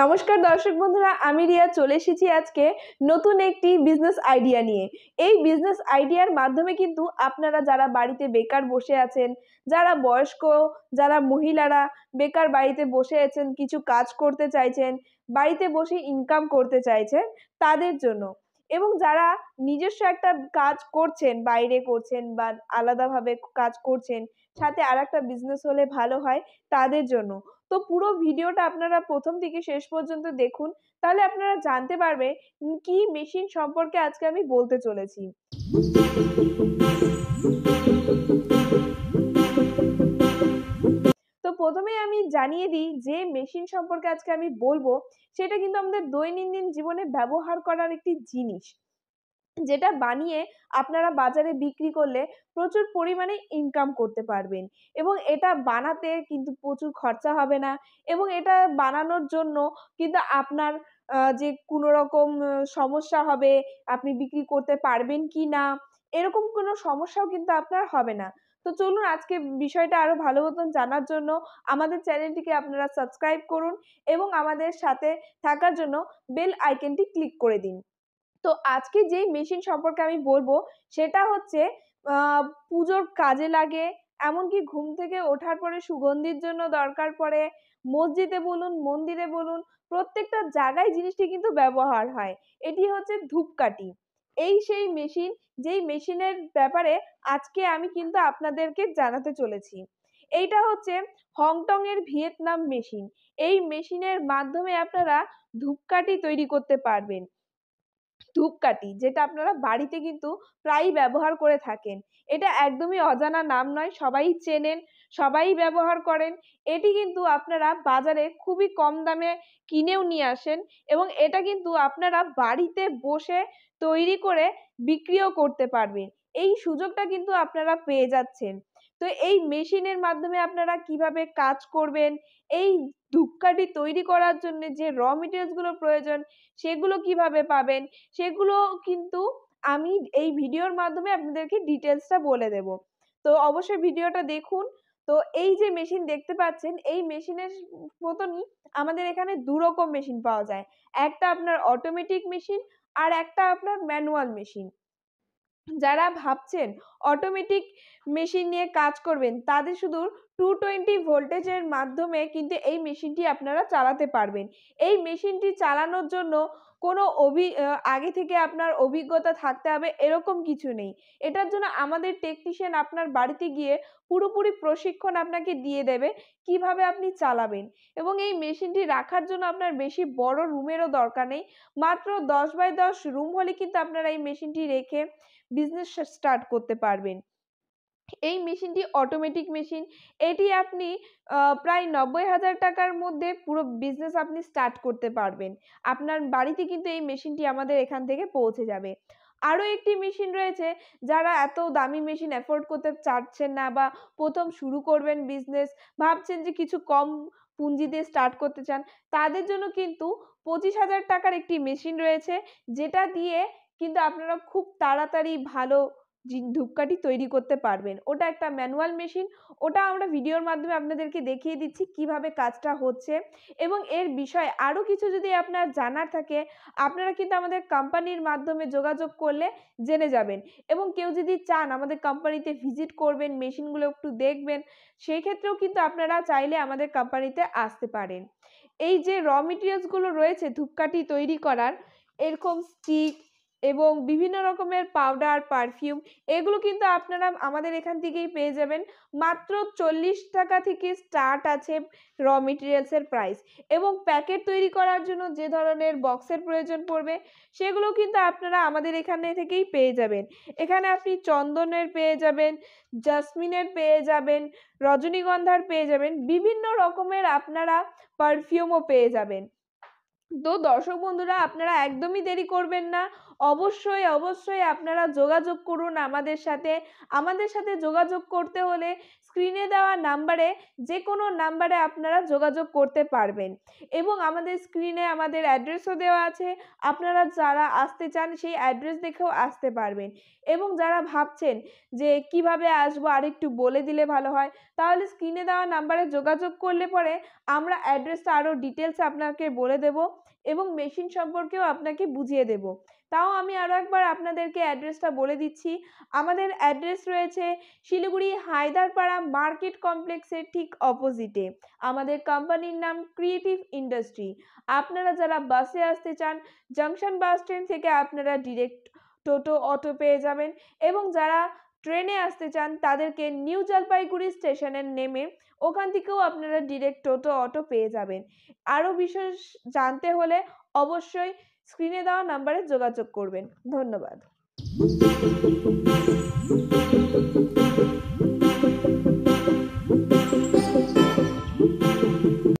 নমস্কার দর্শক বন্ধুরা আমি রিয়া চলে এসেছি আজকে নতুন একটি বিজনেস আইডিয়া নিয়ে এই বিজনেস আইডিয়ার মাধ্যমে কিন্তু আপনারা যারা বাড়িতে বেকার বসে আছেন যারা বয়স্ক যারা মহিলারা বেকার বাড়িতে বসে আছেন কিছু কাজ করতে চাইছেন বাড়িতে বসে ইনকাম করতে চাইছেন তাদের জন্য এবং যারা নিজস্ব একটা কাজ করছেন বাইরে করছেন বা আলাদাভাবে কাজ করছেন সাথে আর একটা বিজনেস হলে ভালো হয় তাদের জন্য তো পুরো ভিডিওটা আপনারা প্রথম থেকে শেষ পর্যন্ত দেখুন তাহলে আপনারা জানতে পারবে কি মেশিন সম্পর্কে আজকে আমি বলতে চলেছি তো প্রথমে আমি জানিয়ে দিই যে মেশিন সম্পর্কে আজকে আমি বলবো সেটা কিন্তু আমাদের দৈনন্দিন জীবনে ব্যবহার করার একটি জিনিস যেটা বানিয়ে আপনারা বাজারে বিক্রি করলে প্রচুর পরিমাণে ইনকাম করতে পারবেন এবং এটা বানাতে কিন্তু প্রচুর খরচা হবে না এবং এটা বানানোর জন্য কিন্তু আপনার যে কোনো রকম সমস্যা হবে আপনি বিক্রি করতে পারবেন কি না এরকম কোনো সমস্যাও কিন্তু আপনার হবে না তো চলুন আজকে বিষয়টা আরও ভালো মতন জানার জন্য আমাদের চ্যানেলটিকে আপনারা সাবস্ক্রাইব করুন এবং আমাদের সাথে থাকার জন্য বেল আইকনটি ক্লিক করে দিন তো আজকে যেই মেশিন সম্পর্কে আমি বলবো সেটা হচ্ছে পুজোর কাজে লাগে এমনকি ঘুম থেকে ওঠার পরে সুগন্ধির জন্য দরকার পড়ে মসজিদে বলুন মন্দিরে বলুন প্রত্যেকটা জায়গায় জিনিসটি কিন্তু ব্যবহার হয় এটি হচ্ছে ধূপকাঠি এই সেই মেশিন যেই মেশিনের ব্যাপারে আজকে আমি কিন্তু আপনাদেরকে জানাতে চলেছি এইটা হচ্ছে হংটং এর ভিয়েতনাম মেশিন এই মেশিনের মাধ্যমে আপনারা ধূপকাঠি তৈরি করতে পারবেন ধূপকাঠি যেটা আপনারা বাড়িতে কিন্তু প্রায়ই ব্যবহার করে থাকেন এটা একদমই অজানা নাম নয় সবাই চেনেন সবাই ব্যবহার করেন এটি কিন্তু আপনারা বাজারে খুবই কম দামে কিনেও নিয়ে আসেন এবং এটা কিন্তু আপনারা বাড়িতে বসে তৈরি করে বিক্রিও করতে পারবেন এই সুযোগটা কিন্তু আপনারা পেয়ে যাচ্ছেন তো এই মেশিনের মাধ্যমে আপনারা কিভাবে কাজ করবেন এই ধূপকাঠি তৈরি করার জন্য যে র মেটেরিয়ালসগুলো প্রয়োজন সেগুলো কিভাবে পাবেন সেগুলো কিন্তু আমি এই ভিডিওর মাধ্যমে আপনাদেরকে ডিটেলসটা বলে দেব তো অবশ্যই ভিডিওটা দেখুন তো এই যে মেশিন দেখতে পাচ্ছেন এই মেশিনের মতনই আমাদের এখানে দুরকম মেশিন পাওয়া যায় একটা আপনার অটোমেটিক মেশিন আর একটা আপনার ম্যানুয়াল মেশিন যারা ভাবছেন অটোমেটিক মেশিন নিয়ে কাজ করবেন তাদের শুধু টু টোয়েন্টি ভোল্টেজের মাধ্যমে কিন্তু এই মেশিনটি আপনারা চালাতে পারবেন এই মেশিনটি চালানোর জন্য কোনো অভি আগে থেকে আপনার অভিজ্ঞতা থাকতে হবে এরকম কিছু নেই এটার জন্য আমাদের টেকনিশিয়ান আপনার বাড়িতে গিয়ে পুরোপুরি প্রশিক্ষণ আপনাকে দিয়ে দেবে কিভাবে আপনি চালাবেন এবং এই মেশিনটি রাখার জন্য আপনার বেশি বড় রুমেরও দরকার নেই মাত্র দশ বাই দশ রুম হলে কিন্তু আপনারা এই মেশিনটি রেখে বিজনেস স্টার্ট করতে পারবেন পারবেন এই মেশিনটি অটোমেটিক মেশিন এটি আপনি প্রায় নব্বই হাজার টাকার মধ্যে পুরো বিজনেস আপনি স্টার্ট করতে পারবেন আপনার বাড়িতে কিন্তু এই মেশিনটি আমাদের এখান থেকে পৌঁছে যাবে আরও একটি মেশিন রয়েছে যারা এত দামি মেশিন অ্যাফোর্ড করতে চাচ্ছেন না বা প্রথম শুরু করবেন বিজনেস ভাবছেন যে কিছু কম পুঁজি দিয়ে স্টার্ট করতে চান তাদের জন্য কিন্তু পঁচিশ হাজার টাকার একটি মেশিন রয়েছে যেটা দিয়ে কিন্তু আপনারা খুব তাড়াতাড়ি ভালো ধূপকাঠি তৈরি করতে পারবেন ওটা একটা ম্যানুয়াল মেশিন ওটা আমরা ভিডিওর মাধ্যমে আপনাদেরকে দেখিয়ে দিচ্ছি কিভাবে কাজটা হচ্ছে এবং এর বিষয়ে আরও কিছু যদি আপনার জানার থাকে আপনারা কিন্তু আমাদের কোম্পানির মাধ্যমে যোগাযোগ করলে জেনে যাবেন এবং কেউ যদি চান আমাদের কোম্পানিতে ভিজিট করবেন মেশিনগুলো একটু দেখবেন সেই ক্ষেত্রেও কিন্তু আপনারা চাইলে আমাদের কোম্পানিতে আসতে পারেন এই যে র মেটেরিয়ালসগুলো রয়েছে ধূপকাঠি তৈরি করার এরকম স্টিক এবং বিভিন্ন রকমের পাউডার পারফিউম এগুলো কিন্তু আপনারা আমাদের এখান থেকেই পেয়ে যাবেন মাত্র চল্লিশ টাকা থেকে স্টার্ট আছে র মেটেরিয়ালসের প্রাইস এবং প্যাকেট তৈরি করার জন্য যে ধরনের বক্সের প্রয়োজন পড়বে সেগুলো কিন্তু আপনারা আমাদের এখানে থেকেই পেয়ে যাবেন এখানে আপনি চন্দনের পেয়ে যাবেন জাসমিনের পেয়ে যাবেন রজনীগন্ধার পেয়ে যাবেন বিভিন্ন রকমের আপনারা পারফিউমও পেয়ে যাবেন তো দর্শক বন্ধুরা আপনারা একদমই দেরি করবেন না অবশ্যই অবশ্যই আপনারা যোগাযোগ করুন আমাদের সাথে আমাদের সাথে যোগাযোগ করতে হলে স্ক্রিনে দেওয়া নাম্বারে যে কোনো নাম্বারে আপনারা যোগাযোগ করতে পারবেন এবং আমাদের স্ক্রিনে আমাদের অ্যাড্রেসও দেওয়া আছে আপনারা যারা আসতে চান সেই অ্যাড্রেস দেখেও আসতে পারবেন এবং যারা ভাবছেন যে কিভাবে আসবো আর একটু বলে দিলে ভালো হয় তাহলে স্ক্রিনে দেওয়া নাম্বারে যোগাযোগ করলে পরে আমরা অ্যাড্রেসটা আরও ডিটেলস আপনাকে বলে দেব এবং মেশিন সম্পর্কেও আপনাকে বুঝিয়ে দেবো তাও আমি আরও একবার আপনাদেরকে অ্যাড্রেসটা বলে দিচ্ছি আমাদের অ্যাড্রেস রয়েছে শিলিগুড়ি হায়দারপাড়া মার্কেট কমপ্লেক্সের ঠিক অপোজিটে আমাদের কোম্পানির নাম ক্রিয়েটিভ ইন্ডাস্ট্রি আপনারা যারা বাসে আসতে চান জাংশন বাস স্ট্যান্ড থেকে আপনারা ডিরেক্ট টোটো অটো পেয়ে যাবেন এবং যারা ট্রেনে আসতে চান তাদেরকে নিউ জলপাইগুড়ি স্টেশনের নেমে ওখান থেকেও আপনারা ডিরেক্ট টোটো অটো পেয়ে যাবেন আরও বিশেষ জানতে হলে অবশ্যই স্ক্রিনে দেওয়া নাম্বারে যোগাযোগ করবেন ধন্যবাদ